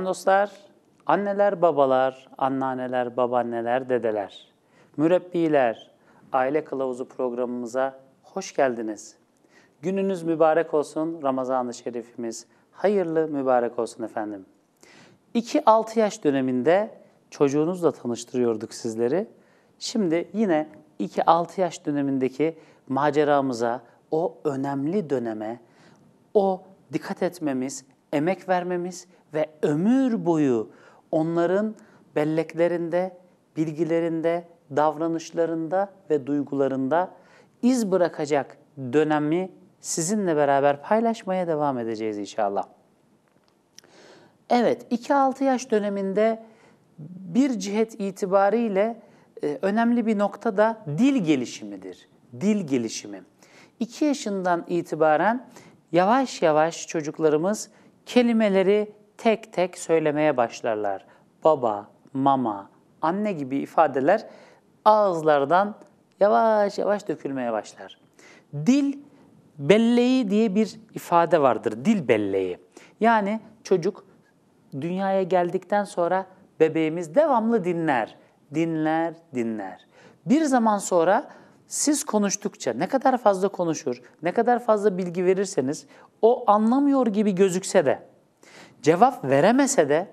Muhterem dostlar, anneler, babalar, anneanneler, babaanneler, dedeler, mürebbiler, aile kılavuzu programımıza hoş geldiniz. Gününüz mübarek olsun, Ramazan-ı Şerifimiz hayırlı mübarek olsun efendim. 2-6 yaş döneminde çocuğunuzla tanıştırıyorduk sizleri. Şimdi yine 2-6 yaş dönemindeki maceramıza, o önemli döneme, o dikkat etmemiz, emek vermemiz ve ömür boyu onların belleklerinde, bilgilerinde, davranışlarında ve duygularında iz bırakacak dönemi sizinle beraber paylaşmaya devam edeceğiz inşallah. Evet, 2-6 yaş döneminde bir cihet itibariyle e, önemli bir nokta da dil gelişimidir. Dil gelişimi. 2 yaşından itibaren yavaş yavaş çocuklarımız kelimeleri tek tek söylemeye başlarlar. Baba, mama, anne gibi ifadeler ağızlardan yavaş yavaş dökülmeye başlar. Dil belleği diye bir ifade vardır. Dil belleği. Yani çocuk dünyaya geldikten sonra bebeğimiz devamlı dinler, dinler, dinler. Bir zaman sonra siz konuştukça ne kadar fazla konuşur, ne kadar fazla bilgi verirseniz o anlamıyor gibi gözükse de Cevap veremese de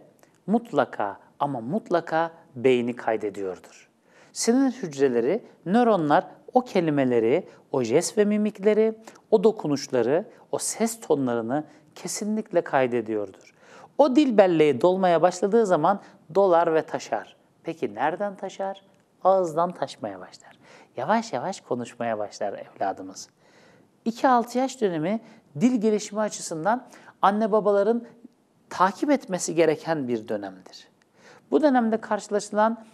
mutlaka ama mutlaka beyni kaydediyordur. Sinir hücreleri, nöronlar o kelimeleri, o jest ve mimikleri, o dokunuşları, o ses tonlarını kesinlikle kaydediyordur. O dil belleği dolmaya başladığı zaman dolar ve taşar. Peki nereden taşar? Ağızdan taşmaya başlar. Yavaş yavaş konuşmaya başlar evladımız. 2-6 yaş dönemi dil gelişimi açısından anne babaların takip etmesi gereken bir dönemdir. Bu dönemde karşılaşılan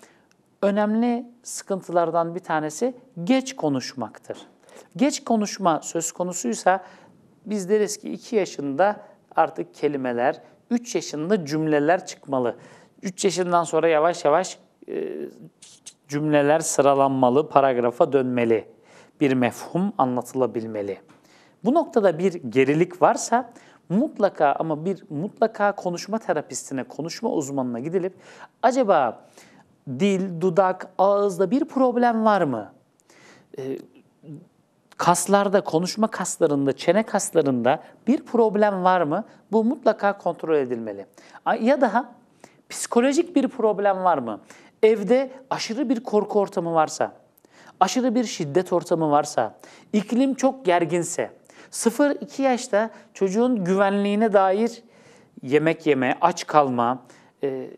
önemli sıkıntılardan bir tanesi geç konuşmaktır. Geç konuşma söz konusuysa biz deriz ki 2 yaşında artık kelimeler, 3 yaşında cümleler çıkmalı. 3 yaşından sonra yavaş yavaş e, cümleler sıralanmalı, paragrafa dönmeli. Bir mefhum anlatılabilmeli. Bu noktada bir gerilik varsa mutlaka ama bir mutlaka konuşma terapistine, konuşma uzmanına gidilip acaba dil, dudak, ağızda bir problem var mı? E, kaslarda, konuşma kaslarında, çene kaslarında bir problem var mı? Bu mutlaka kontrol edilmeli. Ya daha psikolojik bir problem var mı? Evde aşırı bir korku ortamı varsa, aşırı bir şiddet ortamı varsa, iklim çok gerginse, 0-2 yaşta çocuğun güvenliğine dair yemek yeme, aç kalma, e,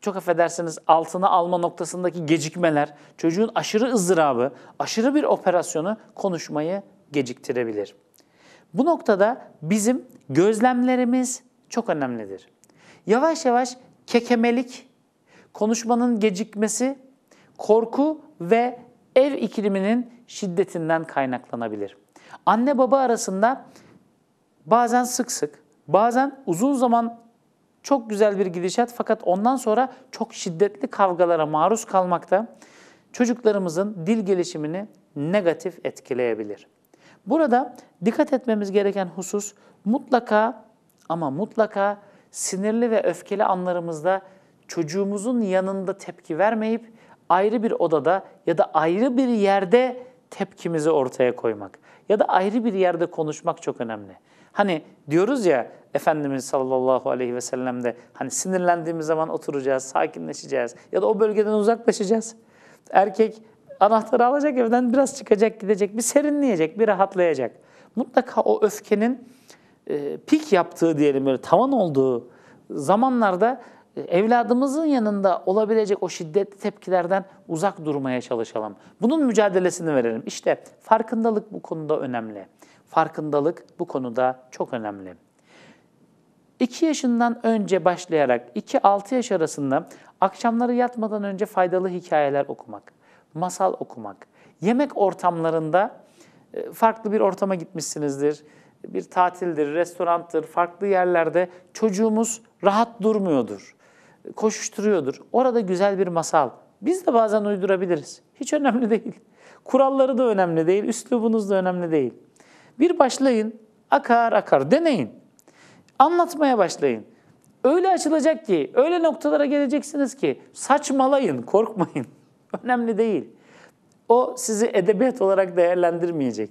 çok affedersiniz altına alma noktasındaki gecikmeler, çocuğun aşırı ızdırabı, aşırı bir operasyonu konuşmayı geciktirebilir. Bu noktada bizim gözlemlerimiz çok önemlidir. Yavaş yavaş kekemelik, konuşmanın gecikmesi, korku ve ev ikliminin şiddetinden kaynaklanabilir. Anne baba arasında bazen sık sık, bazen uzun zaman çok güzel bir gidişat fakat ondan sonra çok şiddetli kavgalara maruz kalmakta çocuklarımızın dil gelişimini negatif etkileyebilir. Burada dikkat etmemiz gereken husus mutlaka ama mutlaka sinirli ve öfkeli anlarımızda çocuğumuzun yanında tepki vermeyip ayrı bir odada ya da ayrı bir yerde tepkimizi ortaya koymak ya da ayrı bir yerde konuşmak çok önemli. Hani diyoruz ya Efendimiz sallallahu aleyhi ve sellem'de hani sinirlendiğimiz zaman oturacağız, sakinleşeceğiz ya da o bölgeden uzaklaşacağız. Erkek anahtarı alacak evden biraz çıkacak gidecek, bir serinleyecek, bir rahatlayacak. Mutlaka o öfkenin e, pik yaptığı diyelim böyle tavan olduğu zamanlarda e, evladımızın yanında olabilecek o şiddetli tepkilerden uzak durmaya çalışalım. Bunun mücadelesini verelim. İşte farkındalık bu konuda önemli. Farkındalık bu konuda çok önemli. 2 yaşından önce başlayarak 2-6 yaş arasında akşamları yatmadan önce faydalı hikayeler okumak, masal okumak, yemek ortamlarında e, farklı bir ortama gitmişsinizdir, bir tatildir, restoranttır, farklı yerlerde çocuğumuz rahat durmuyordur koşuşturuyordur. Orada güzel bir masal. Biz de bazen uydurabiliriz. Hiç önemli değil. Kuralları da önemli değil, üslubunuz da önemli değil. Bir başlayın, akar akar deneyin. Anlatmaya başlayın. Öyle açılacak ki, öyle noktalara geleceksiniz ki saçmalayın, korkmayın. önemli değil. O sizi edebiyat olarak değerlendirmeyecek.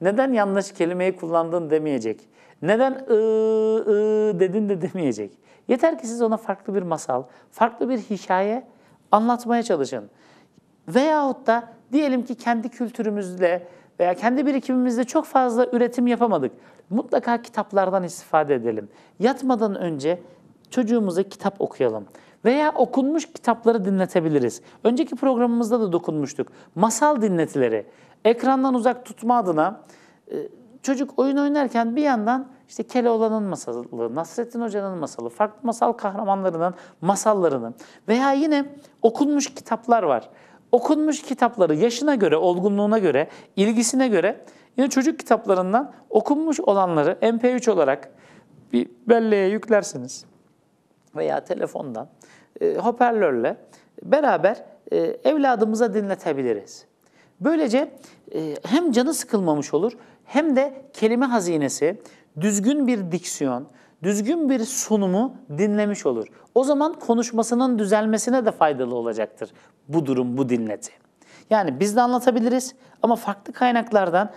Neden yanlış kelimeyi kullandın demeyecek. Neden ı, ı dedin de demeyecek. Yeter ki siz ona farklı bir masal, farklı bir hikaye anlatmaya çalışın. Veyahut da diyelim ki kendi kültürümüzle veya kendi birikimimizle çok fazla üretim yapamadık. Mutlaka kitaplardan istifade edelim. Yatmadan önce çocuğumuza kitap okuyalım. Veya okunmuş kitapları dinletebiliriz. Önceki programımızda da dokunmuştuk. Masal dinletileri. Ekrandan uzak tutma adına e, çocuk oyun oynarken bir yandan işte Keloğlan'ın masalı, Nasrettin Hoca'nın masalı, farklı masal kahramanlarının masallarını veya yine okunmuş kitaplar var. Okunmuş kitapları yaşına göre, olgunluğuna göre, ilgisine göre yine çocuk kitaplarından okunmuş olanları MP3 olarak bir belleğe yüklersiniz veya telefondan e, hoparlörle beraber e, evladımıza dinletebiliriz. Böylece e, hem canı sıkılmamış olur hem de kelime hazinesi, düzgün bir diksiyon, düzgün bir sunumu dinlemiş olur. O zaman konuşmasının düzelmesine de faydalı olacaktır bu durum, bu dinleti. Yani biz de anlatabiliriz ama farklı kaynaklardan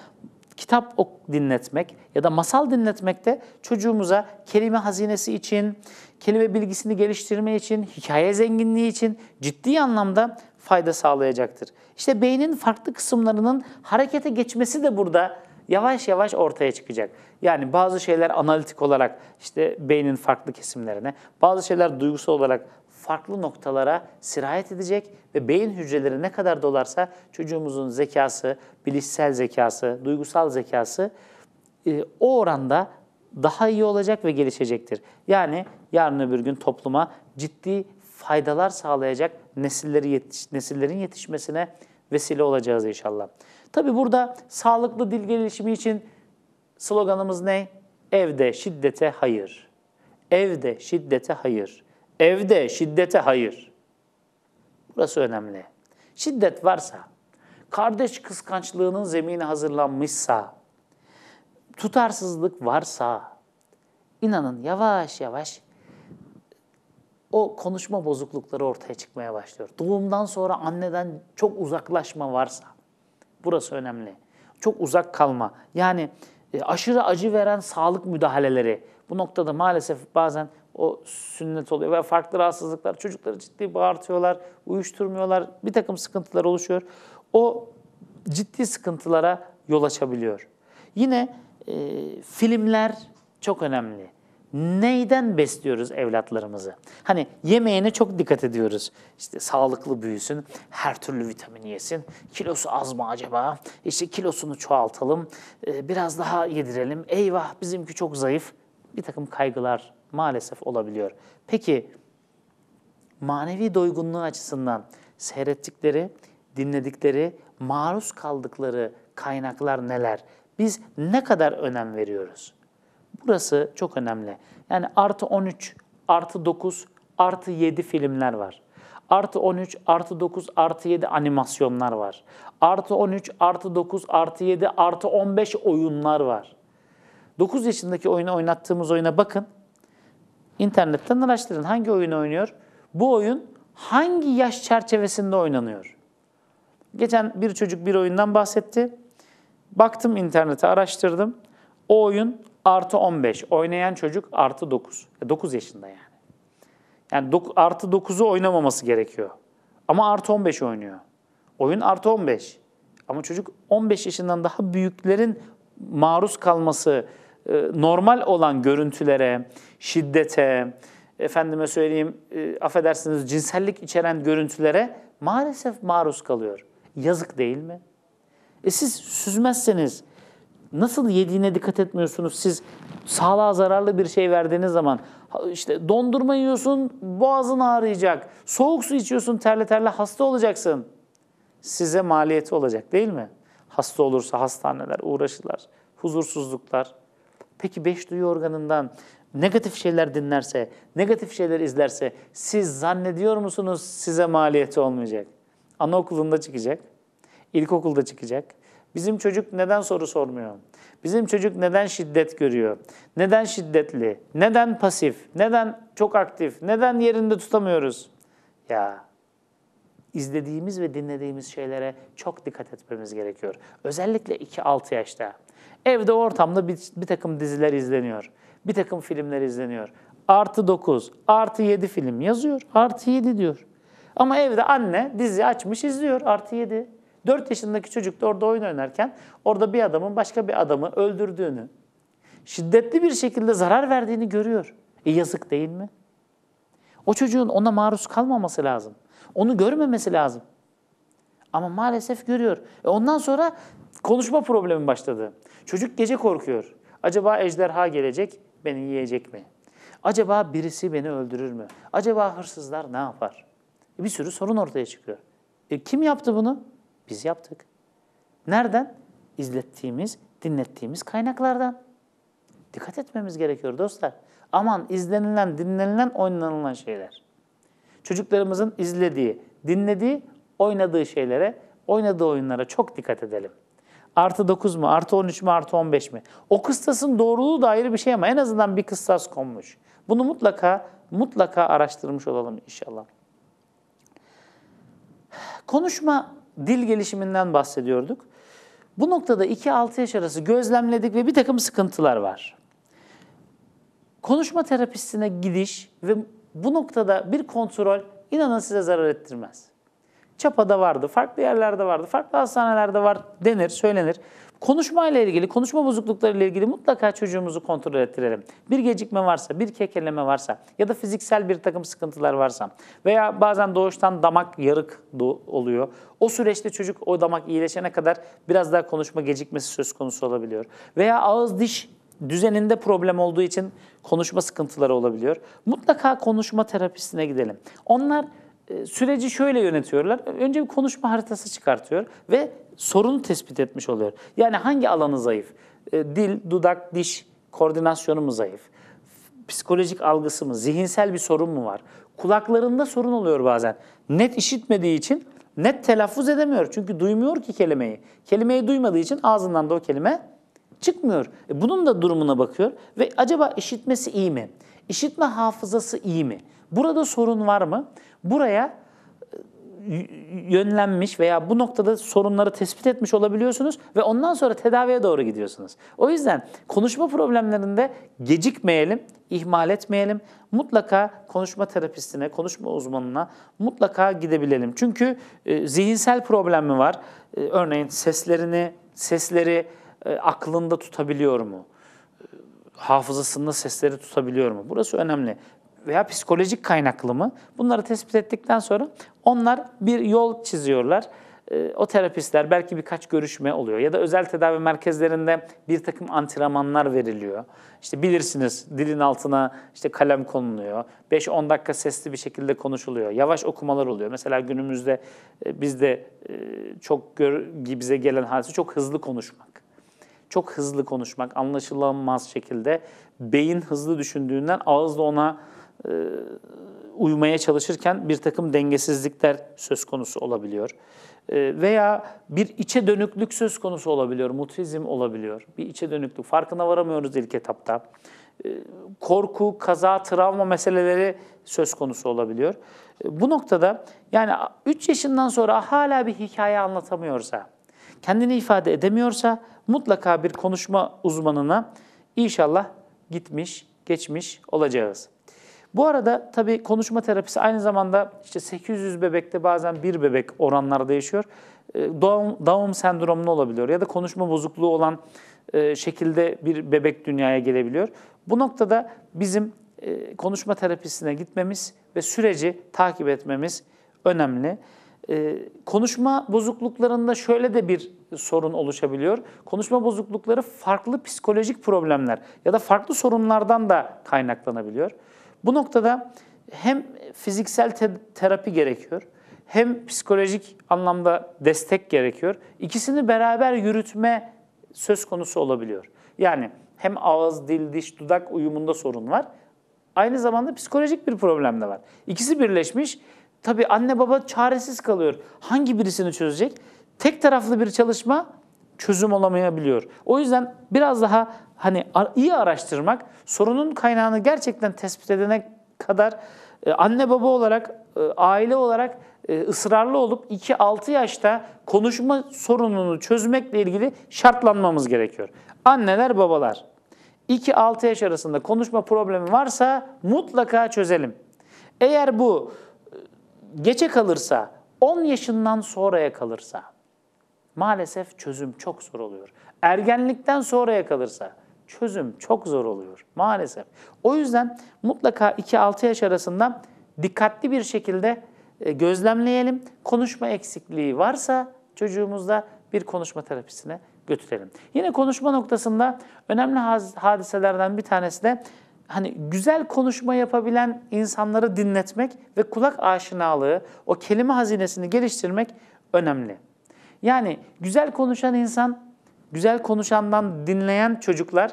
kitap ok, dinletmek ya da masal dinletmek de çocuğumuza kelime hazinesi için, kelime bilgisini geliştirme için, hikaye zenginliği için ciddi anlamda fayda sağlayacaktır. İşte beynin farklı kısımlarının harekete geçmesi de burada yavaş yavaş ortaya çıkacak. Yani bazı şeyler analitik olarak işte beynin farklı kesimlerine, bazı şeyler duygusal olarak farklı noktalara sirayet edecek ve beyin hücreleri ne kadar dolarsa çocuğumuzun zekası, bilişsel zekası, duygusal zekası e, o oranda daha iyi olacak ve gelişecektir. Yani yarın öbür gün topluma ciddi faydalar sağlayacak nesilleri yetiş, nesillerin yetişmesine vesile olacağız inşallah. Tabi burada sağlıklı dil gelişimi için Sloganımız ne? Evde şiddete hayır. Evde şiddete hayır. Evde şiddete hayır. Burası önemli. Şiddet varsa, kardeş kıskançlığının zemini hazırlanmışsa, tutarsızlık varsa, inanın yavaş yavaş o konuşma bozuklukları ortaya çıkmaya başlıyor. Doğumdan sonra anneden çok uzaklaşma varsa, burası önemli. Çok uzak kalma. Yani e, aşırı acı veren sağlık müdahaleleri. Bu noktada maalesef bazen o sünnet oluyor ve farklı rahatsızlıklar, çocukları ciddi bağırtıyorlar, uyuşturmuyorlar, bir takım sıkıntılar oluşuyor. O ciddi sıkıntılara yol açabiliyor. Yine e, filmler çok önemli neyden besliyoruz evlatlarımızı? Hani yemeğine çok dikkat ediyoruz. İşte sağlıklı büyüsün, her türlü vitamin yesin. Kilosu az mı acaba? İşte kilosunu çoğaltalım, e, biraz daha yedirelim. Eyvah bizimki çok zayıf. Bir takım kaygılar maalesef olabiliyor. Peki manevi doygunluğu açısından seyrettikleri, dinledikleri, maruz kaldıkları kaynaklar neler? Biz ne kadar önem veriyoruz? Burası çok önemli. Yani artı 13, artı 9, artı 7 filmler var. Artı 13, artı 9, artı 7 animasyonlar var. Artı 13, artı 9, artı 7, artı 15 oyunlar var. 9 yaşındaki oyuna oynattığımız oyuna bakın. İnternetten araştırın hangi oyunu oynuyor. Bu oyun hangi yaş çerçevesinde oynanıyor? Geçen bir çocuk bir oyundan bahsetti. Baktım internete araştırdım. O oyun artı 15. Oynayan çocuk artı 9. 9 yaşında yani. Yani dok, artı 9'u oynamaması gerekiyor. Ama artı 15 oynuyor. Oyun artı 15. Ama çocuk 15 yaşından daha büyüklerin maruz kalması e, normal olan görüntülere, şiddete, efendime söyleyeyim, e, affedersiniz cinsellik içeren görüntülere maalesef maruz kalıyor. Yazık değil mi? E siz süzmezseniz, nasıl yediğine dikkat etmiyorsunuz? Siz sağlığa zararlı bir şey verdiğiniz zaman işte dondurma yiyorsun boğazın ağrıyacak. Soğuk su içiyorsun terle terle hasta olacaksın. Size maliyeti olacak değil mi? Hasta olursa hastaneler, uğraşılar, huzursuzluklar. Peki beş duyu organından negatif şeyler dinlerse, negatif şeyler izlerse siz zannediyor musunuz size maliyeti olmayacak? Anaokulunda çıkacak, ilkokulda çıkacak, Bizim çocuk neden soru sormuyor? Bizim çocuk neden şiddet görüyor? Neden şiddetli? Neden pasif? Neden çok aktif? Neden yerinde tutamıyoruz? Ya izlediğimiz ve dinlediğimiz şeylere çok dikkat etmemiz gerekiyor. Özellikle 2-6 yaşta. Evde ortamda bir, bir takım diziler izleniyor. Bir takım filmler izleniyor. Artı 9, artı 7 film yazıyor. Artı 7 diyor. Ama evde anne dizi açmış izliyor. Artı 7. 4 yaşındaki çocuk da orada oyun oynarken orada bir adamın başka bir adamı öldürdüğünü, şiddetli bir şekilde zarar verdiğini görüyor. E yazık değil mi? O çocuğun ona maruz kalmaması lazım. Onu görmemesi lazım. Ama maalesef görüyor. E ondan sonra konuşma problemi başladı. Çocuk gece korkuyor. Acaba ejderha gelecek, beni yiyecek mi? Acaba birisi beni öldürür mü? Acaba hırsızlar ne yapar? E, bir sürü sorun ortaya çıkıyor. E kim yaptı bunu? Biz yaptık. Nereden? İzlettiğimiz, dinlettiğimiz kaynaklardan. Dikkat etmemiz gerekiyor dostlar. Aman izlenilen, dinlenilen, oynanılan şeyler. Çocuklarımızın izlediği, dinlediği, oynadığı şeylere, oynadığı oyunlara çok dikkat edelim. Artı 9 mu, artı 13 mü, artı 15 mi? O kıstasın doğruluğu da ayrı bir şey ama en azından bir kıstas konmuş. Bunu mutlaka, mutlaka araştırmış olalım inşallah. Konuşma dil gelişiminden bahsediyorduk. Bu noktada 2-6 yaş arası gözlemledik ve bir takım sıkıntılar var. Konuşma terapistine gidiş ve bu noktada bir kontrol inanın size zarar ettirmez. Çapa'da vardı, farklı yerlerde vardı, farklı hastanelerde var denir, söylenir. Konuşma ile ilgili, konuşma bozukluklarıyla ilgili mutlaka çocuğumuzu kontrol ettirelim. Bir gecikme varsa, bir kekeleme varsa ya da fiziksel bir takım sıkıntılar varsa veya bazen doğuştan damak yarık oluyor. O süreçte çocuk o damak iyileşene kadar biraz daha konuşma gecikmesi söz konusu olabiliyor. Veya ağız diş düzeninde problem olduğu için konuşma sıkıntıları olabiliyor. Mutlaka konuşma terapisine gidelim. Onlar ee, süreci şöyle yönetiyorlar. Önce bir konuşma haritası çıkartıyor ve sorunu tespit etmiş oluyor. Yani hangi alanı zayıf? Ee, dil, dudak, diş koordinasyonu mu zayıf? Psikolojik algısı mı? Zihinsel bir sorun mu var? Kulaklarında sorun oluyor bazen. Net işitmediği için net telaffuz edemiyor. Çünkü duymuyor ki kelimeyi. Kelimeyi duymadığı için ağzından da o kelime çıkmıyor. E, bunun da durumuna bakıyor ve acaba işitmesi iyi mi? İşitme hafızası iyi mi? Burada sorun var mı? Buraya e, yönlenmiş veya bu noktada sorunları tespit etmiş olabiliyorsunuz ve ondan sonra tedaviye doğru gidiyorsunuz. O yüzden konuşma problemlerinde gecikmeyelim, ihmal etmeyelim. Mutlaka konuşma terapistine, konuşma uzmanına mutlaka gidebilelim. Çünkü e, zihinsel problemi var. E, örneğin seslerini, sesleri e, aklında tutabiliyor mu? E, hafızasında sesleri tutabiliyor mu? Burası önemli veya psikolojik kaynaklı mı? Bunları tespit ettikten sonra onlar bir yol çiziyorlar. Ee, o terapistler belki birkaç görüşme oluyor ya da özel tedavi merkezlerinde bir takım antrenmanlar veriliyor. İşte bilirsiniz dilin altına işte kalem konuluyor. 5-10 dakika sesli bir şekilde konuşuluyor. Yavaş okumalar oluyor. Mesela günümüzde e, bizde e, çok gör, bize gelen hadise çok hızlı konuşmak çok hızlı konuşmak, anlaşılamaz şekilde beyin hızlı düşündüğünden ağızla ona e, uymaya çalışırken bir takım dengesizlikler söz konusu olabiliyor. E, veya bir içe dönüklük söz konusu olabiliyor, mutrizm olabiliyor. Bir içe dönüklük, farkına varamıyoruz ilk etapta. E, korku, kaza, travma meseleleri söz konusu olabiliyor. Bu noktada yani 3 yaşından sonra hala bir hikaye anlatamıyorsa, kendini ifade edemiyorsa mutlaka bir konuşma uzmanına inşallah gitmiş, geçmiş olacağız. Bu arada tabii konuşma terapisi aynı zamanda işte 800 bebekte bazen bir bebek oranlarda yaşıyor. Ee, Down, Down sendromlu olabiliyor ya da konuşma bozukluğu olan e, şekilde bir bebek dünyaya gelebiliyor. Bu noktada bizim e, konuşma terapisine gitmemiz ve süreci takip etmemiz önemli. Ee, konuşma bozukluklarında şöyle de bir sorun oluşabiliyor. Konuşma bozuklukları farklı psikolojik problemler ya da farklı sorunlardan da kaynaklanabiliyor. Bu noktada hem fiziksel te terapi gerekiyor hem psikolojik anlamda destek gerekiyor. İkisini beraber yürütme söz konusu olabiliyor. Yani hem ağız, dil, diş, dudak uyumunda sorun var. Aynı zamanda psikolojik bir problem de var. İkisi birleşmiş. Tabii anne baba çaresiz kalıyor. Hangi birisini çözecek? Tek taraflı bir çalışma çözüm olamayabiliyor. O yüzden biraz daha hani iyi araştırmak, sorunun kaynağını gerçekten tespit edene kadar e, anne baba olarak, e, aile olarak e, ısrarlı olup 2-6 yaşta konuşma sorununu çözmekle ilgili şartlanmamız gerekiyor. Anneler, babalar 2-6 yaş arasında konuşma problemi varsa mutlaka çözelim. Eğer bu geçe kalırsa, 10 yaşından sonraya kalırsa maalesef çözüm çok zor oluyor. Ergenlikten sonraya kalırsa çözüm çok zor oluyor maalesef. O yüzden mutlaka 2-6 yaş arasında dikkatli bir şekilde e, gözlemleyelim. Konuşma eksikliği varsa çocuğumuzda bir konuşma terapisine götürelim. Yine konuşma noktasında önemli hadiselerden bir tanesi de hani güzel konuşma yapabilen insanları dinletmek ve kulak aşinalığı, o kelime hazinesini geliştirmek önemli. Yani güzel konuşan insan, güzel konuşandan dinleyen çocuklar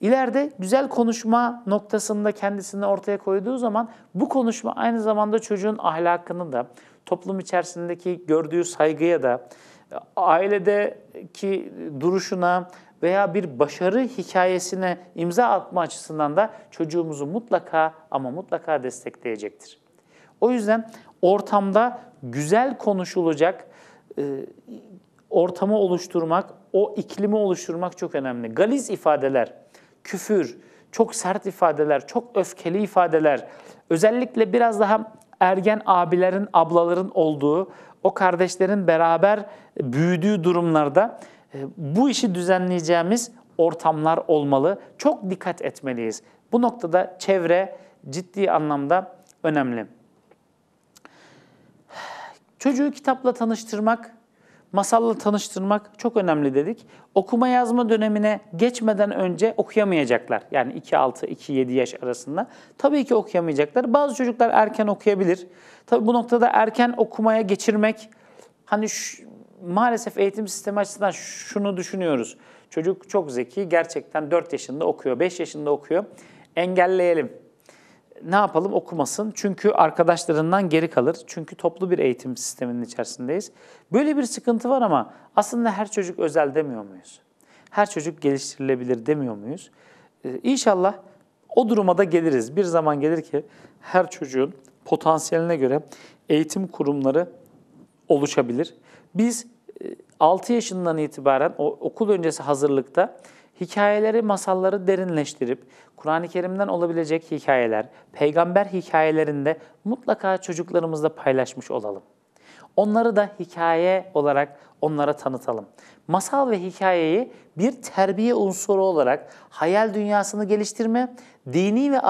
ileride güzel konuşma noktasında kendisini ortaya koyduğu zaman bu konuşma aynı zamanda çocuğun ahlakını da, toplum içerisindeki gördüğü saygıya da, ailedeki duruşuna veya bir başarı hikayesine imza atma açısından da çocuğumuzu mutlaka ama mutlaka destekleyecektir. O yüzden ortamda güzel konuşulacak, e, ortamı oluşturmak, o iklimi oluşturmak çok önemli. Galiz ifadeler, küfür, çok sert ifadeler, çok öfkeli ifadeler, özellikle biraz daha ergen abilerin, ablaların olduğu, o kardeşlerin beraber büyüdüğü durumlarda e, bu işi düzenleyeceğimiz ortamlar olmalı. Çok dikkat etmeliyiz. Bu noktada çevre ciddi anlamda önemli. Çocuğu kitapla tanıştırmak masalla tanıştırmak çok önemli dedik. Okuma yazma dönemine geçmeden önce okuyamayacaklar. Yani 2-6, 2-7 yaş arasında. Tabii ki okuyamayacaklar. Bazı çocuklar erken okuyabilir. Tabii bu noktada erken okumaya geçirmek, hani şu, maalesef eğitim sistemi açısından şunu düşünüyoruz. Çocuk çok zeki, gerçekten 4 yaşında okuyor, 5 yaşında okuyor. Engelleyelim ne yapalım okumasın. Çünkü arkadaşlarından geri kalır. Çünkü toplu bir eğitim sisteminin içerisindeyiz. Böyle bir sıkıntı var ama aslında her çocuk özel demiyor muyuz? Her çocuk geliştirilebilir demiyor muyuz? Ee, inşallah o duruma da geliriz. Bir zaman gelir ki her çocuğun potansiyeline göre eğitim kurumları oluşabilir. Biz 6 e, yaşından itibaren o okul öncesi hazırlıkta hikayeleri, masalları derinleştirip Kur'an-ı Kerim'den olabilecek hikayeler, peygamber hikayelerinde mutlaka çocuklarımızla paylaşmış olalım. Onları da hikaye olarak onlara tanıtalım. Masal ve hikayeyi bir terbiye unsuru olarak hayal dünyasını geliştirme, dini ve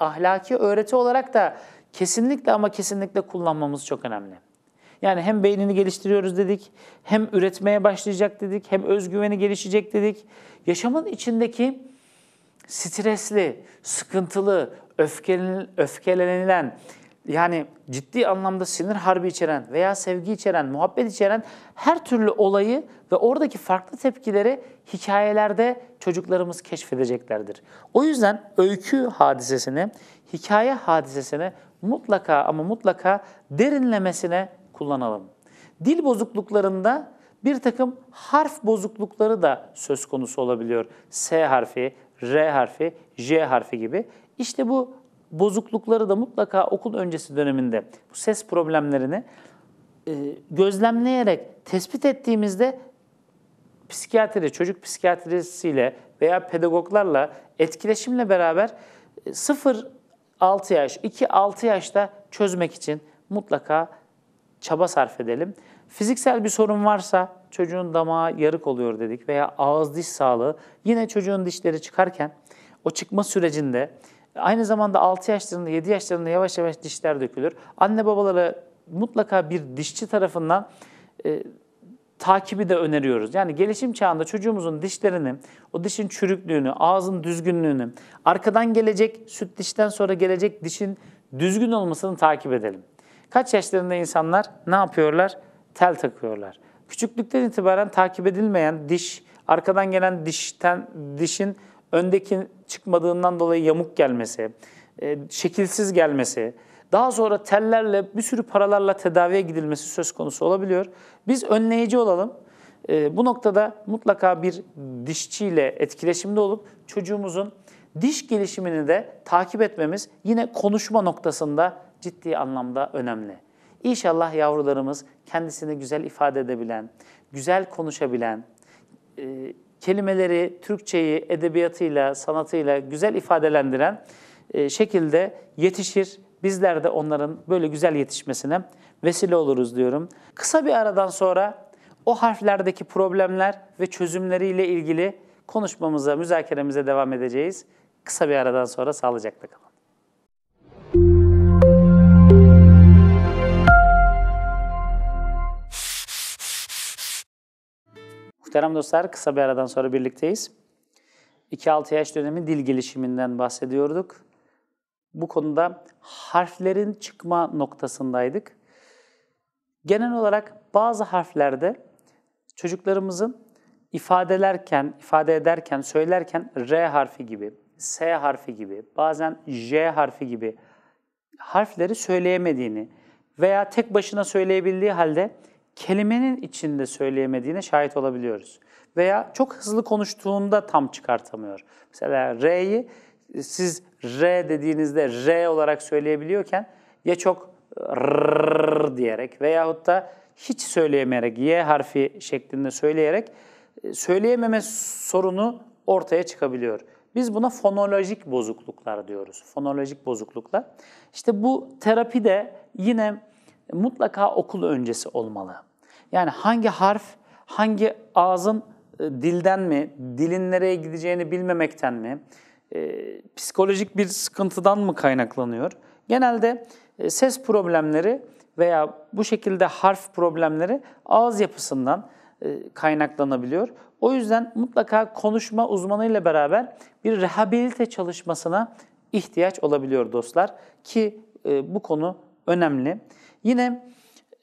ahlaki öğreti olarak da kesinlikle ama kesinlikle kullanmamız çok önemli. Yani hem beynini geliştiriyoruz dedik, hem üretmeye başlayacak dedik, hem özgüveni gelişecek dedik. Yaşamın içindeki stresli, sıkıntılı, öfkelenilen, yani ciddi anlamda sinir harbi içeren veya sevgi içeren, muhabbet içeren her türlü olayı ve oradaki farklı tepkileri hikayelerde çocuklarımız keşfedeceklerdir. O yüzden öykü hadisesini, hikaye hadisesini mutlaka ama mutlaka derinlemesine kullanalım. Dil bozukluklarında bir takım harf bozuklukları da söz konusu olabiliyor. S harfi, R harfi, J harfi gibi. İşte bu bozuklukları da mutlaka okul öncesi döneminde bu ses problemlerini e, gözlemleyerek tespit ettiğimizde psikiyatri, çocuk psikiyatrisiyle veya pedagoglarla etkileşimle beraber 0-6 e, yaş, 2-6 yaşta çözmek için mutlaka çaba sarf edelim. Fiziksel bir sorun varsa çocuğun damağı yarık oluyor dedik veya ağız diş sağlığı yine çocuğun dişleri çıkarken o çıkma sürecinde aynı zamanda 6 yaşlarında 7 yaşlarında yavaş yavaş dişler dökülür. Anne babalara mutlaka bir dişçi tarafından e, takibi de öneriyoruz. Yani gelişim çağında çocuğumuzun dişlerini, o dişin çürüklüğünü, ağzın düzgünlüğünü, arkadan gelecek süt dişten sonra gelecek dişin düzgün olmasını takip edelim. Kaç yaşlarında insanlar ne yapıyorlar? Tel takıyorlar. Küçüklükten itibaren takip edilmeyen diş, arkadan gelen dişten dişin öndeki çıkmadığından dolayı yamuk gelmesi, e, şekilsiz gelmesi, daha sonra tellerle bir sürü paralarla tedaviye gidilmesi söz konusu olabiliyor. Biz önleyici olalım. E, bu noktada mutlaka bir dişçiyle etkileşimde olup çocuğumuzun diş gelişimini de takip etmemiz yine konuşma noktasında ciddi anlamda önemli. İnşallah yavrularımız kendisini güzel ifade edebilen, güzel konuşabilen, e, kelimeleri, Türkçeyi edebiyatıyla, sanatıyla güzel ifadelendiren e, şekilde yetişir. Bizler de onların böyle güzel yetişmesine vesile oluruz diyorum. Kısa bir aradan sonra o harflerdeki problemler ve çözümleriyle ilgili konuşmamıza, müzakeremize devam edeceğiz. Kısa bir aradan sonra sağlıcakla kalın. Muhterem dostlar kısa bir aradan sonra birlikteyiz. 2-6 yaş dönemi dil gelişiminden bahsediyorduk. Bu konuda harflerin çıkma noktasındaydık. Genel olarak bazı harflerde çocuklarımızın ifadelerken, ifade ederken, söylerken R harfi gibi, S harfi gibi, bazen J harfi gibi harfleri söyleyemediğini veya tek başına söyleyebildiği halde kelimenin içinde söyleyemediğine şahit olabiliyoruz. Veya çok hızlı konuştuğunda tam çıkartamıyor. Mesela R'yi e, siz R dediğinizde R olarak söyleyebiliyorken ya çok R diyerek veyahut da hiç söyleyemeyerek Y harfi şeklinde söyleyerek e, söyleyememe sorunu ortaya çıkabiliyor. Biz buna fonolojik bozukluklar diyoruz. Fonolojik bozukluklar. İşte bu terapi de yine mutlaka okul öncesi olmalı. Yani hangi harf, hangi ağzın e, dilden mi, dilin nereye gideceğini bilmemekten mi, e, psikolojik bir sıkıntıdan mı kaynaklanıyor? Genelde e, ses problemleri veya bu şekilde harf problemleri ağız yapısından kaynaklanabiliyor. O yüzden mutlaka konuşma uzmanıyla beraber bir rehabilite çalışmasına ihtiyaç olabiliyor dostlar ki bu konu önemli. Yine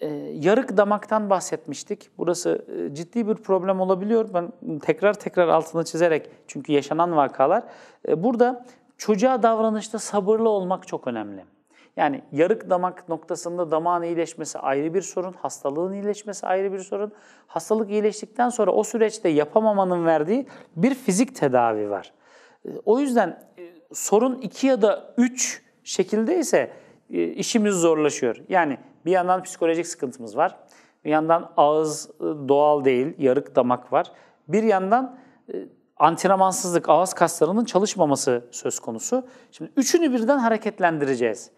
ee, yarık damaktan bahsetmiştik. Burası e, ciddi bir problem olabiliyor. Ben tekrar tekrar altını çizerek çünkü yaşanan vakalar. Ee, burada çocuğa davranışta sabırlı olmak çok önemli. Yani yarık damak noktasında damağın iyileşmesi ayrı bir sorun, hastalığın iyileşmesi ayrı bir sorun. Hastalık iyileştikten sonra o süreçte yapamamanın verdiği bir fizik tedavi var. Ee, o yüzden e, sorun iki ya da üç şekilde ise e, işimiz zorlaşıyor. Yani bir yandan psikolojik sıkıntımız var. Bir yandan ağız ıı, doğal değil, yarık damak var. Bir yandan ıı, antrenmansızlık, ağız kaslarının çalışmaması söz konusu. Şimdi üçünü birden hareketlendireceğiz.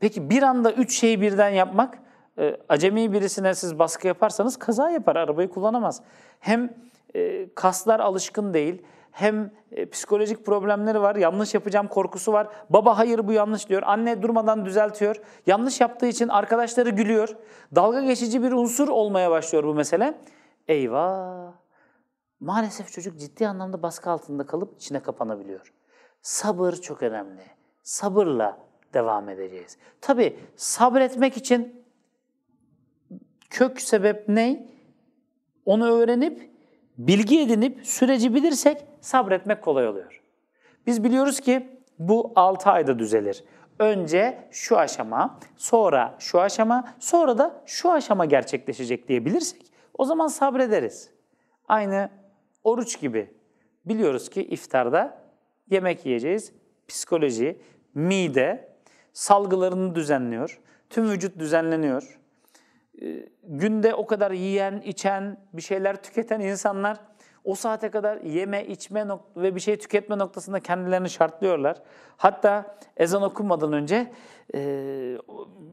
Peki bir anda üç şeyi birden yapmak, ıı, acemi birisine siz baskı yaparsanız kaza yapar, arabayı kullanamaz. Hem kaslar alışkın değil, hem e, psikolojik problemleri var, yanlış yapacağım korkusu var. Baba hayır bu yanlış diyor, anne durmadan düzeltiyor. Yanlış yaptığı için arkadaşları gülüyor. Dalga geçici bir unsur olmaya başlıyor bu mesele. Eyvah! Maalesef çocuk ciddi anlamda baskı altında kalıp içine kapanabiliyor. Sabır çok önemli. Sabırla devam edeceğiz. Tabi sabretmek için kök sebep ne? Onu öğrenip bilgi edinip süreci bilirsek sabretmek kolay oluyor. Biz biliyoruz ki bu 6 ayda düzelir. Önce şu aşama, sonra şu aşama, sonra da şu aşama gerçekleşecek diyebilirsek o zaman sabrederiz. Aynı oruç gibi. Biliyoruz ki iftarda yemek yiyeceğiz. Psikoloji, mide salgılarını düzenliyor. Tüm vücut düzenleniyor. Ee, günde o kadar yiyen, içen, bir şeyler tüketen insanlar o saate kadar yeme, içme ve bir şey tüketme noktasında kendilerini şartlıyorlar. Hatta ezan okunmadan önce e,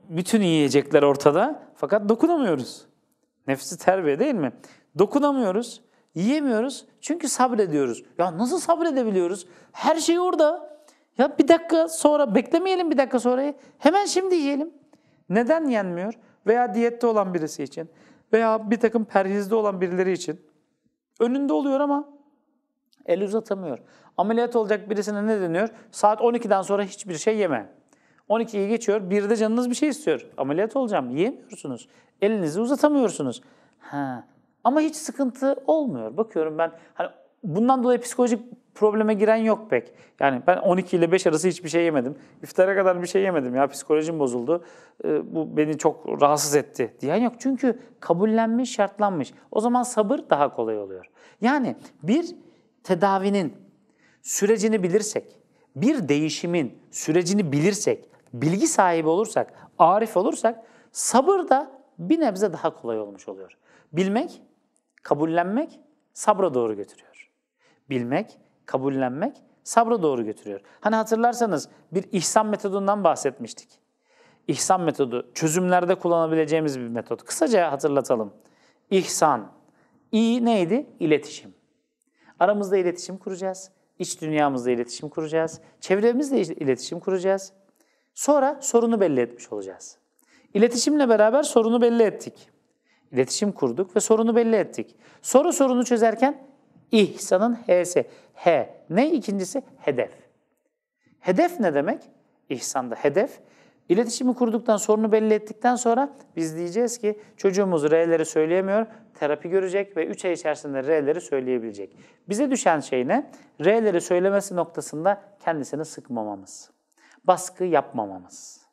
bütün yiyecekler ortada fakat dokunamıyoruz. Nefsi terbiye değil mi? Dokunamıyoruz, yiyemiyoruz çünkü sabrediyoruz. Ya nasıl sabredebiliyoruz? Her şey orada. Ya bir dakika sonra beklemeyelim bir dakika sonra. Hemen şimdi yiyelim. Neden yenmiyor? veya diyette olan birisi için veya bir takım perhizde olan birileri için önünde oluyor ama el uzatamıyor. Ameliyat olacak birisine ne deniyor? Saat 12'den sonra hiçbir şey yeme. 12'yi geçiyor, 1'de canınız bir şey istiyor. Ameliyat olacağım, yiyemiyorsunuz. Elinizi uzatamıyorsunuz. Ha. Ama hiç sıkıntı olmuyor. Bakıyorum ben hani bundan dolayı psikolojik probleme giren yok pek. Yani ben 12 ile 5 arası hiçbir şey yemedim. İftara kadar bir şey yemedim ya psikolojim bozuldu. E, bu beni çok rahatsız etti diyen yok. Çünkü kabullenmiş, şartlanmış. O zaman sabır daha kolay oluyor. Yani bir tedavinin sürecini bilirsek, bir değişimin sürecini bilirsek, bilgi sahibi olursak, arif olursak sabır da bir nebze daha kolay olmuş oluyor. Bilmek, kabullenmek sabra doğru götürüyor bilmek, kabullenmek sabrı doğru götürüyor. Hani hatırlarsanız bir ihsan metodundan bahsetmiştik. İhsan metodu çözümlerde kullanabileceğimiz bir metot. Kısaca hatırlatalım. İhsan. İ neydi? İletişim. Aramızda iletişim kuracağız. İç dünyamızda iletişim kuracağız. çevremizde iletişim kuracağız. Sonra sorunu belli etmiş olacağız. İletişimle beraber sorunu belli ettik. İletişim kurduk ve sorunu belli ettik. Soru sorunu çözerken İhsanın H'si. H. Ne ikincisi? Hedef. Hedef ne demek? İhsanda hedef. İletişimi kurduktan, sorunu belli ettikten sonra biz diyeceğiz ki çocuğumuz R'leri söyleyemiyor, terapi görecek ve 3 ay içerisinde R'leri söyleyebilecek. Bize düşen şey ne? R'leri söylemesi noktasında kendisini sıkmamamız, baskı yapmamamız.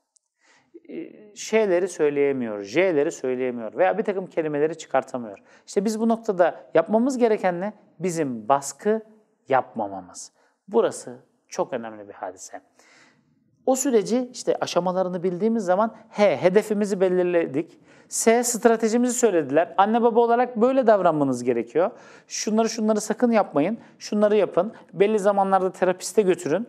E, şeyleri söyleyemiyor, j'leri söyleyemiyor veya bir takım kelimeleri çıkartamıyor. İşte biz bu noktada yapmamız gereken ne? Bizim baskı yapmamamız. Burası çok önemli bir hadise. O süreci işte aşamalarını bildiğimiz zaman H hedefimizi belirledik. S stratejimizi söylediler. Anne baba olarak böyle davranmanız gerekiyor. Şunları şunları sakın yapmayın. Şunları yapın. Belli zamanlarda terapiste götürün.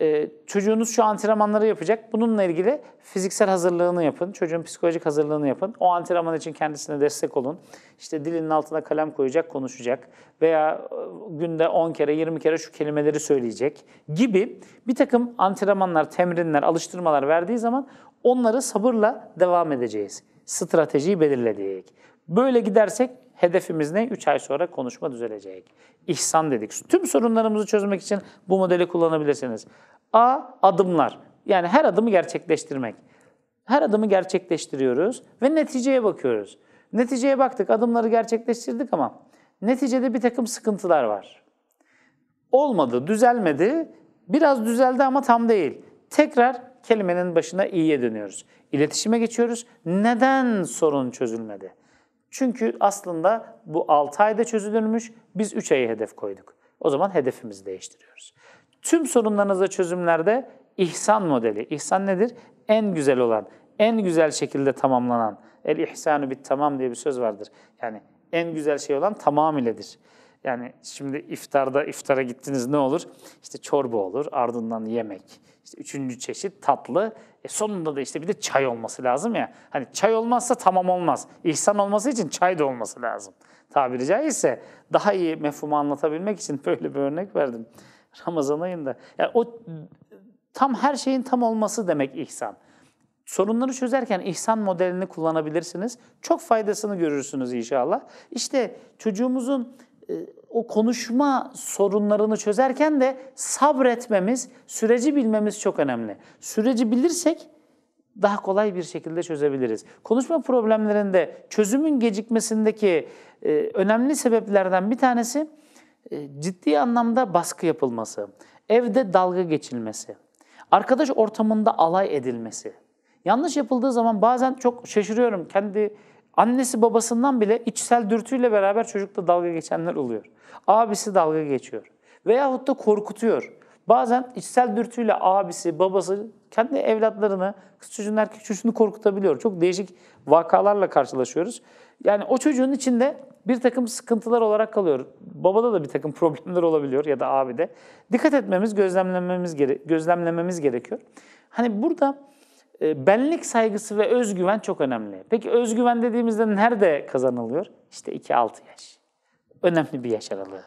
Ee, çocuğunuz şu antrenmanları yapacak. Bununla ilgili fiziksel hazırlığını yapın. Çocuğun psikolojik hazırlığını yapın. O antrenman için kendisine destek olun. İşte dilinin altına kalem koyacak, konuşacak. Veya e, günde 10 kere, 20 kere şu kelimeleri söyleyecek gibi bir takım antrenmanlar, temrinler, alıştırmalar verdiği zaman onları sabırla devam edeceğiz. Stratejiyi belirledik. Böyle gidersek Hedefimiz ne? 3 ay sonra konuşma düzelecek. İhsan dedik. Tüm sorunlarımızı çözmek için bu modeli kullanabilirsiniz. A. Adımlar. Yani her adımı gerçekleştirmek. Her adımı gerçekleştiriyoruz ve neticeye bakıyoruz. Neticeye baktık, adımları gerçekleştirdik ama neticede bir takım sıkıntılar var. Olmadı, düzelmedi. Biraz düzeldi ama tam değil. Tekrar kelimenin başına iyiye dönüyoruz. İletişime geçiyoruz. Neden sorun çözülmedi? Çünkü aslında bu 6 ayda çözülürmüş, biz 3 ayı hedef koyduk. O zaman hedefimizi değiştiriyoruz. Tüm sorunlarınıza çözümlerde ihsan modeli. İhsan nedir? En güzel olan, en güzel şekilde tamamlanan. El ihsanu bit tamam diye bir söz vardır. Yani en güzel şey olan tamamiledir. Yani şimdi iftarda iftara gittiniz ne olur? İşte çorba olur, ardından yemek, işte üçüncü çeşit tatlı, e sonunda da işte bir de çay olması lazım ya. Hani çay olmazsa tamam olmaz. İhsan olması için çay da olması lazım. Tabiri caizse daha iyi mefhumu anlatabilmek için böyle bir örnek verdim. Ramazan ayında. Yani o tam her şeyin tam olması demek ihsan. Sorunları çözerken ihsan modelini kullanabilirsiniz. Çok faydasını görürsünüz inşallah. İşte çocuğumuzun e, o konuşma sorunlarını çözerken de sabretmemiz, süreci bilmemiz çok önemli. Süreci bilirsek daha kolay bir şekilde çözebiliriz. Konuşma problemlerinde çözümün gecikmesindeki e, önemli sebeplerden bir tanesi e, ciddi anlamda baskı yapılması, evde dalga geçilmesi, arkadaş ortamında alay edilmesi. Yanlış yapıldığı zaman bazen çok şaşırıyorum kendi Annesi babasından bile içsel dürtüyle beraber çocukla dalga geçenler oluyor. Abisi dalga geçiyor. Veyahut da korkutuyor. Bazen içsel dürtüyle abisi, babası kendi evlatlarını, kız çocuğun erkek çocuğunu korkutabiliyor. Çok değişik vakalarla karşılaşıyoruz. Yani o çocuğun içinde bir takım sıkıntılar olarak kalıyor. Babada da bir takım problemler olabiliyor ya da abide. Dikkat etmemiz, gözlemlememiz, gere gözlemlememiz gerekiyor. Hani burada ee, benlik saygısı ve özgüven çok önemli. Peki özgüven dediğimizde nerede kazanılıyor? İşte 2-6 yaş. Önemli bir yaş aralığı.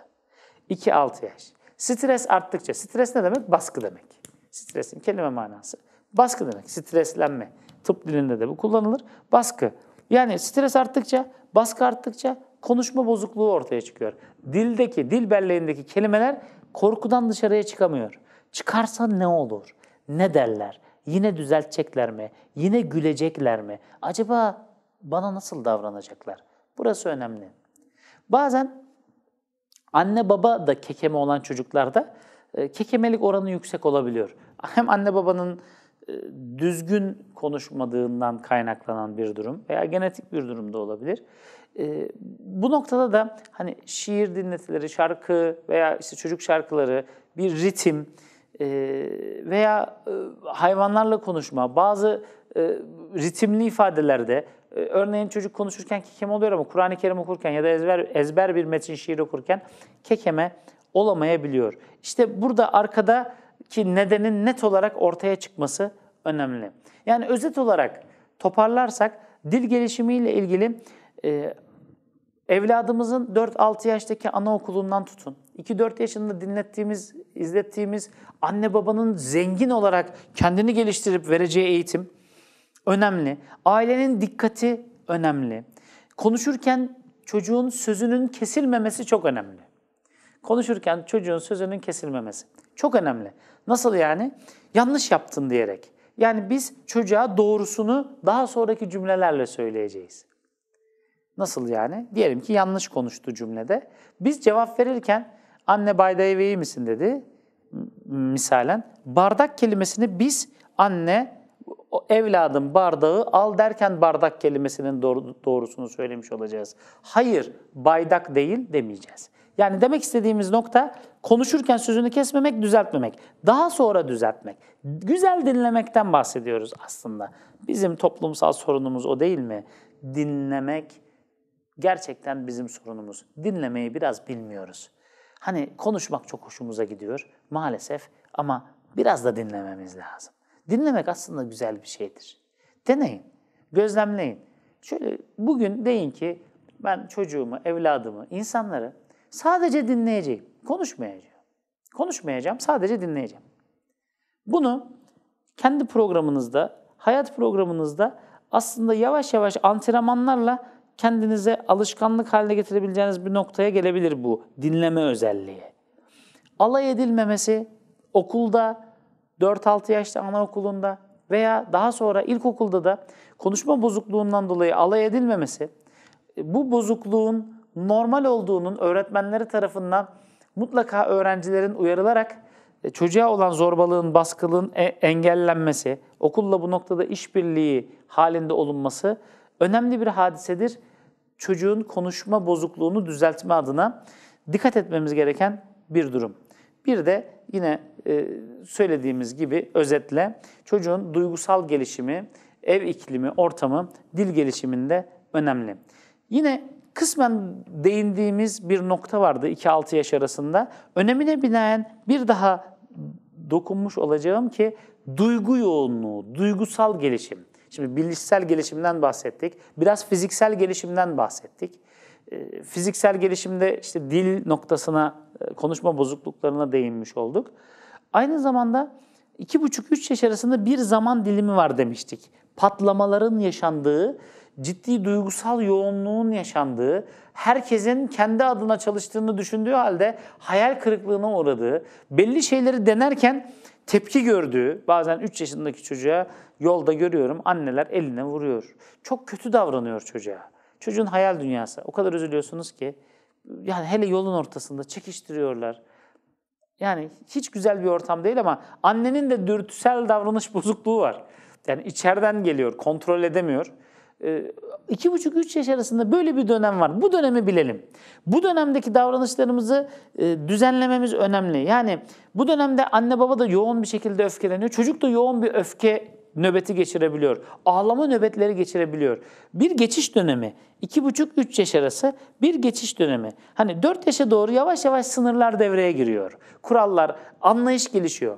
2-6 yaş. Stres arttıkça, stres ne demek? Baskı demek. Stresin kelime manası. Baskı demek, streslenme. Tıp dilinde de bu kullanılır. Baskı. Yani stres arttıkça, baskı arttıkça konuşma bozukluğu ortaya çıkıyor. Dildeki, dil belleğindeki kelimeler korkudan dışarıya çıkamıyor. Çıkarsa ne olur? Ne derler? Yine düzeltecekler mi? Yine gülecekler mi? Acaba bana nasıl davranacaklar? Burası önemli. Bazen anne baba da kekeme olan çocuklarda e, kekemelik oranı yüksek olabiliyor. Hem anne babanın e, düzgün konuşmadığından kaynaklanan bir durum veya genetik bir durum da olabilir. E, bu noktada da hani şiir dinletileri, şarkı veya işte çocuk şarkıları, bir ritim, e, veya e, hayvanlarla konuşma, bazı e, ritimli ifadelerde, e, örneğin çocuk konuşurken kekeme oluyor ama Kur'an-ı Kerim okurken ya da ezber, ezber bir metin şiir okurken kekeme olamayabiliyor. İşte burada arkadaki nedenin net olarak ortaya çıkması önemli. Yani özet olarak toparlarsak dil gelişimiyle ilgili e, Evladımızın 4-6 yaştaki anaokulundan tutun. 2-4 yaşında dinlettiğimiz, izlettiğimiz anne babanın zengin olarak kendini geliştirip vereceği eğitim önemli. Ailenin dikkati önemli. Konuşurken çocuğun sözünün kesilmemesi çok önemli. Konuşurken çocuğun sözünün kesilmemesi çok önemli. Nasıl yani? Yanlış yaptın diyerek. Yani biz çocuğa doğrusunu daha sonraki cümlelerle söyleyeceğiz. Nasıl yani? Diyelim ki yanlış konuştu cümlede. Biz cevap verirken anne bayda eve iyi misin dedi misalen. Bardak kelimesini biz anne evladım bardağı al derken bardak kelimesinin doğru, doğrusunu söylemiş olacağız. Hayır baydak değil demeyeceğiz. Yani demek istediğimiz nokta konuşurken sözünü kesmemek, düzeltmemek. Daha sonra düzeltmek. Güzel dinlemekten bahsediyoruz aslında. Bizim toplumsal sorunumuz o değil mi? Dinlemek gerçekten bizim sorunumuz. Dinlemeyi biraz bilmiyoruz. Hani konuşmak çok hoşumuza gidiyor maalesef ama biraz da dinlememiz lazım. Dinlemek aslında güzel bir şeydir. Deneyin, gözlemleyin. Şöyle bugün deyin ki ben çocuğumu, evladımı, insanları sadece dinleyeceğim, konuşmayacağım. Konuşmayacağım, sadece dinleyeceğim. Bunu kendi programınızda, hayat programınızda aslında yavaş yavaş antrenmanlarla kendinize alışkanlık haline getirebileceğiniz bir noktaya gelebilir bu dinleme özelliği. Alay edilmemesi okulda 4-6 yaşta anaokulunda veya daha sonra ilkokulda da konuşma bozukluğundan dolayı alay edilmemesi bu bozukluğun normal olduğunun öğretmenleri tarafından mutlaka öğrencilerin uyarılarak e, çocuğa olan zorbalığın, baskılığın e, engellenmesi, okulla bu noktada işbirliği halinde olunması önemli bir hadisedir. Çocuğun konuşma bozukluğunu düzeltme adına dikkat etmemiz gereken bir durum. Bir de yine e, söylediğimiz gibi özetle çocuğun duygusal gelişimi, ev iklimi, ortamı, dil gelişiminde önemli. Yine kısmen değindiğimiz bir nokta vardı 2-6 yaş arasında. Önemine binaen bir daha dokunmuş olacağım ki duygu yoğunluğu, duygusal gelişim. Şimdi bilişsel gelişimden bahsettik. Biraz fiziksel gelişimden bahsettik. Ee, fiziksel gelişimde işte dil noktasına, e, konuşma bozukluklarına değinmiş olduk. Aynı zamanda 2,5-3 yaş arasında bir zaman dilimi var demiştik. Patlamaların yaşandığı, ciddi duygusal yoğunluğun yaşandığı, herkesin kendi adına çalıştığını düşündüğü halde hayal kırıklığına uğradığı, belli şeyleri denerken tepki gördüğü, bazen 3 yaşındaki çocuğa yolda görüyorum anneler eline vuruyor. Çok kötü davranıyor çocuğa. Çocuğun hayal dünyası. O kadar üzülüyorsunuz ki yani hele yolun ortasında çekiştiriyorlar. Yani hiç güzel bir ortam değil ama annenin de dürtüsel davranış bozukluğu var. Yani içeriden geliyor, kontrol edemiyor. 2,5-3 ee, yaş arasında böyle bir dönem var. Bu dönemi bilelim. Bu dönemdeki davranışlarımızı e, düzenlememiz önemli. Yani bu dönemde anne baba da yoğun bir şekilde öfkeleniyor. Çocuk da yoğun bir öfke nöbeti geçirebiliyor. Ağlama nöbetleri geçirebiliyor. Bir geçiş dönemi. 2,5-3 yaş arası bir geçiş dönemi. Hani 4 yaşa doğru yavaş yavaş sınırlar devreye giriyor. Kurallar, anlayış gelişiyor.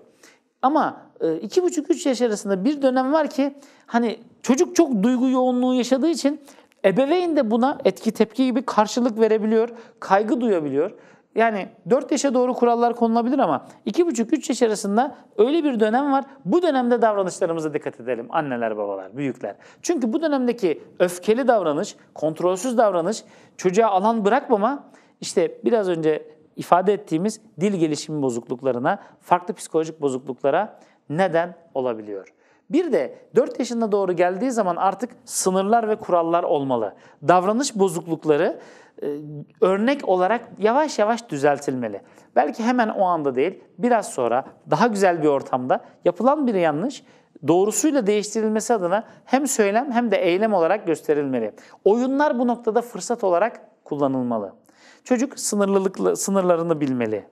Ama e, iki buçuk üç yaş arasında bir dönem var ki hani çocuk çok duygu yoğunluğu yaşadığı için ebeveyn de buna etki tepki gibi karşılık verebiliyor, kaygı duyabiliyor. Yani 4 yaşa doğru kurallar konulabilir ama 2,5-3 yaş arasında öyle bir dönem var. Bu dönemde davranışlarımıza dikkat edelim anneler, babalar, büyükler. Çünkü bu dönemdeki öfkeli davranış, kontrolsüz davranış, çocuğa alan bırakmama işte biraz önce ifade ettiğimiz dil gelişimi bozukluklarına, farklı psikolojik bozukluklara neden olabiliyor. Bir de 4 yaşına doğru geldiği zaman artık sınırlar ve kurallar olmalı. Davranış bozuklukları e, örnek olarak yavaş yavaş düzeltilmeli. Belki hemen o anda değil, biraz sonra daha güzel bir ortamda yapılan bir yanlış doğrusuyla değiştirilmesi adına hem söylem hem de eylem olarak gösterilmeli. Oyunlar bu noktada fırsat olarak kullanılmalı. Çocuk sınırlılıkla, sınırlarını bilmeli.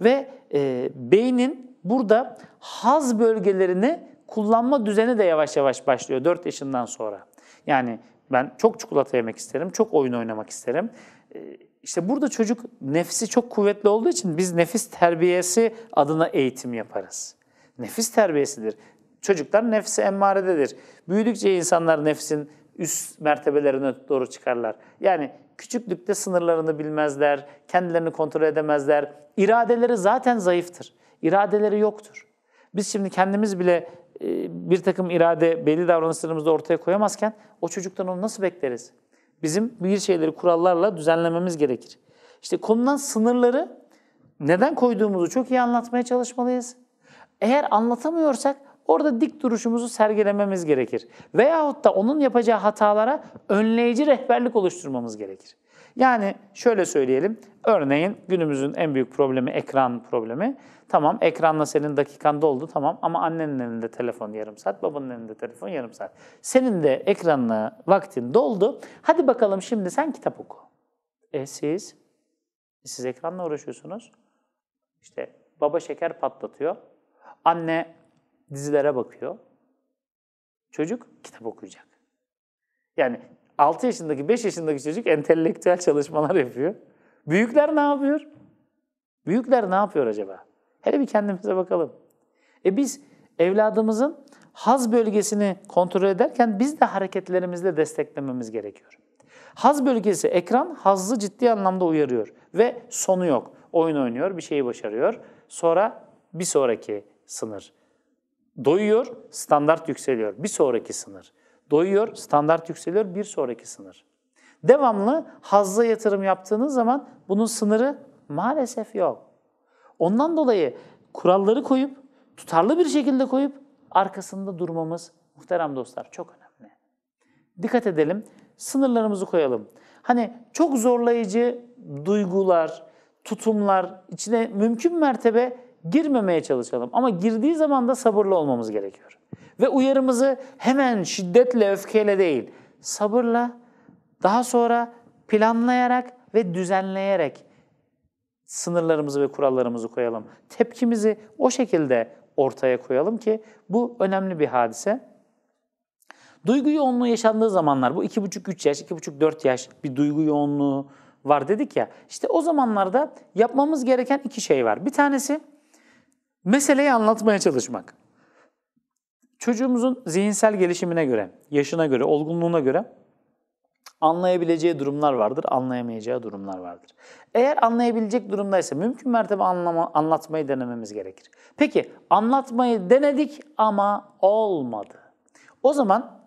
Ve e, beynin burada haz bölgelerini kullanma düzeni de yavaş yavaş başlıyor 4 yaşından sonra. Yani ben çok çikolata yemek isterim, çok oyun oynamak isterim. E, işte burada çocuk nefsi çok kuvvetli olduğu için biz nefis terbiyesi adına eğitim yaparız. Nefis terbiyesidir. Çocuklar nefsi emmarededir. Büyüdükçe insanlar nefsin üst mertebelerine doğru çıkarlar. Yani Küçüklükte sınırlarını bilmezler, kendilerini kontrol edemezler. İradeleri zaten zayıftır. İradeleri yoktur. Biz şimdi kendimiz bile e, bir takım irade belli davranışlarımızı ortaya koyamazken o çocuktan onu nasıl bekleriz? Bizim bir şeyleri kurallarla düzenlememiz gerekir. İşte konulan sınırları neden koyduğumuzu çok iyi anlatmaya çalışmalıyız. Eğer anlatamıyorsak Orada dik duruşumuzu sergilememiz gerekir. Veyahut da onun yapacağı hatalara önleyici rehberlik oluşturmamız gerekir. Yani şöyle söyleyelim. Örneğin günümüzün en büyük problemi ekran problemi. Tamam ekranla senin dakikan doldu tamam ama annenin elinde telefon yarım saat, babanın elinde telefon yarım saat. Senin de ekranla vaktin doldu. Hadi bakalım şimdi sen kitap oku. E siz? E, siz ekranla uğraşıyorsunuz. İşte baba şeker patlatıyor. Anne dizilere bakıyor. Çocuk kitap okuyacak. Yani 6 yaşındaki, 5 yaşındaki çocuk entelektüel çalışmalar yapıyor. Büyükler ne yapıyor? Büyükler ne yapıyor acaba? Hele bir kendimize bakalım. E biz evladımızın haz bölgesini kontrol ederken biz de hareketlerimizle desteklememiz gerekiyor. Haz bölgesi, ekran hazzı ciddi anlamda uyarıyor ve sonu yok. Oyun oynuyor, bir şeyi başarıyor. Sonra bir sonraki sınır. Doyuyor, standart yükseliyor. Bir sonraki sınır. Doyuyor, standart yükseliyor. Bir sonraki sınır. Devamlı hazza yatırım yaptığınız zaman bunun sınırı maalesef yok. Ondan dolayı kuralları koyup, tutarlı bir şekilde koyup arkasında durmamız muhterem dostlar çok önemli. Dikkat edelim, sınırlarımızı koyalım. Hani çok zorlayıcı duygular, tutumlar içine mümkün mertebe Girmemeye çalışalım ama girdiği zaman da sabırlı olmamız gerekiyor. Ve uyarımızı hemen şiddetle, öfkeyle değil, sabırla, daha sonra planlayarak ve düzenleyerek sınırlarımızı ve kurallarımızı koyalım. Tepkimizi o şekilde ortaya koyalım ki bu önemli bir hadise. Duygu yoğunluğu yaşandığı zamanlar bu iki buçuk üç yaş, iki buçuk dört yaş bir duygu yoğunluğu var dedik ya. İşte o zamanlarda yapmamız gereken iki şey var. Bir tanesi Meseleyi anlatmaya çalışmak. Çocuğumuzun zihinsel gelişimine göre, yaşına göre, olgunluğuna göre anlayabileceği durumlar vardır, anlayamayacağı durumlar vardır. Eğer anlayabilecek durumdaysa mümkün mertebe anlama, anlatmayı denememiz gerekir. Peki anlatmayı denedik ama olmadı. O zaman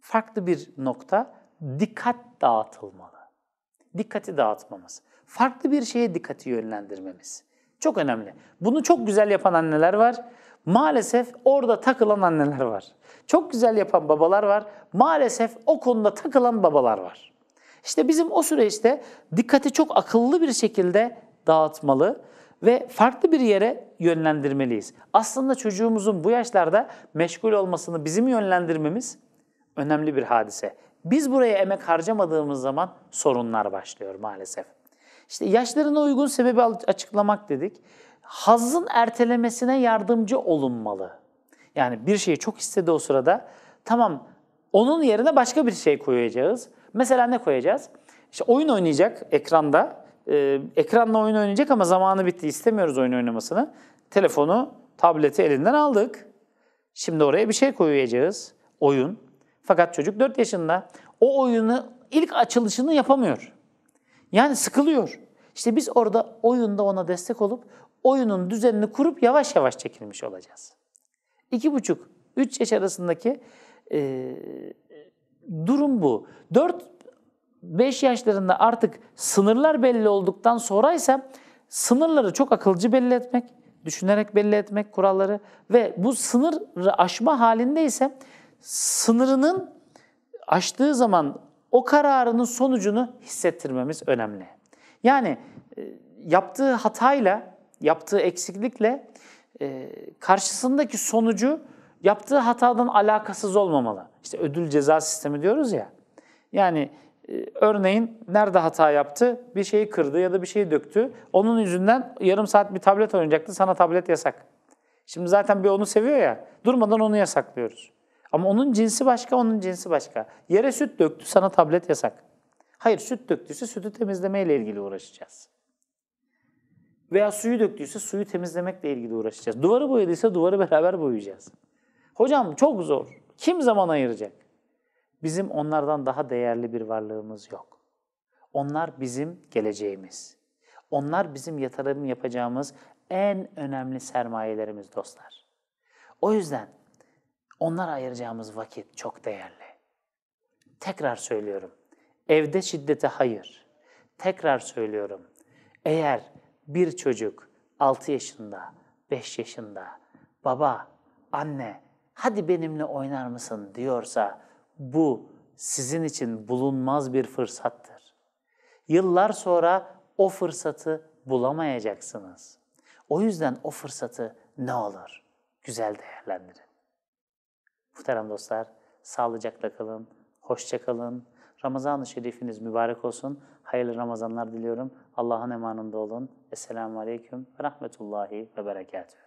farklı bir nokta dikkat dağıtılmalı. Dikkati dağıtmamız. Farklı bir şeye dikkati yönlendirmemiz. Çok önemli. Bunu çok güzel yapan anneler var. Maalesef orada takılan anneler var. Çok güzel yapan babalar var. Maalesef o konuda takılan babalar var. İşte bizim o süreçte dikkati çok akıllı bir şekilde dağıtmalı ve farklı bir yere yönlendirmeliyiz. Aslında çocuğumuzun bu yaşlarda meşgul olmasını bizim yönlendirmemiz önemli bir hadise. Biz buraya emek harcamadığımız zaman sorunlar başlıyor maalesef. İşte yaşlarına uygun sebebi açıklamak dedik. Hazın ertelemesine yardımcı olunmalı. Yani bir şeyi çok istedi o sırada. Tamam onun yerine başka bir şey koyacağız. Mesela ne koyacağız? İşte oyun oynayacak ekranda. Ee, ekranla oyun oynayacak ama zamanı bitti. İstemiyoruz oyun oynamasını. Telefonu, tableti elinden aldık. Şimdi oraya bir şey koyacağız. Oyun. Fakat çocuk 4 yaşında. O oyunu ilk açılışını yapamıyor. Yani sıkılıyor. İşte biz orada oyunda ona destek olup oyunun düzenini kurup yavaş yavaş çekilmiş olacağız. İki buçuk, üç yaş arasındaki e, durum bu. Dört, beş yaşlarında artık sınırlar belli olduktan sonraysa sınırları çok akılcı belli etmek, düşünerek belli etmek kuralları ve bu sınırı aşma halinde ise sınırının aştığı zaman o kararının sonucunu hissettirmemiz önemli. Yani e, yaptığı hatayla, yaptığı eksiklikle e, karşısındaki sonucu yaptığı hatadan alakasız olmamalı. İşte ödül ceza sistemi diyoruz ya. Yani e, örneğin nerede hata yaptı? Bir şeyi kırdı ya da bir şeyi döktü. Onun yüzünden yarım saat bir tablet oynayacaktı. Sana tablet yasak. Şimdi zaten bir onu seviyor ya. Durmadan onu yasaklıyoruz. Ama onun cinsi başka, onun cinsi başka. Yere süt döktü, sana tablet yasak. Hayır, süt döktüyse sütü temizlemeyle ilgili uğraşacağız. Veya suyu döktüyse suyu temizlemekle ilgili uğraşacağız. Duvarı boyadıysa duvarı beraber boyayacağız. Hocam çok zor. Kim zaman ayıracak? Bizim onlardan daha değerli bir varlığımız yok. Onlar bizim geleceğimiz. Onlar bizim yatırım yapacağımız en önemli sermayelerimiz dostlar. O yüzden onlar ayıracağımız vakit çok değerli. Tekrar söylüyorum. Evde şiddete hayır. Tekrar söylüyorum. Eğer bir çocuk 6 yaşında, 5 yaşında baba, anne hadi benimle oynar mısın diyorsa bu sizin için bulunmaz bir fırsattır. Yıllar sonra o fırsatı bulamayacaksınız. O yüzden o fırsatı ne olur güzel değerlendirin. Muhterem dostlar, sağlıcakla kalın, hoşça kalın. Ramazan-ı Şerifiniz mübarek olsun. Hayırlı Ramazanlar diliyorum. Allah'ın emanında olun. Esselamu Aleyküm ve Rahmetullahi ve Berekatuhu.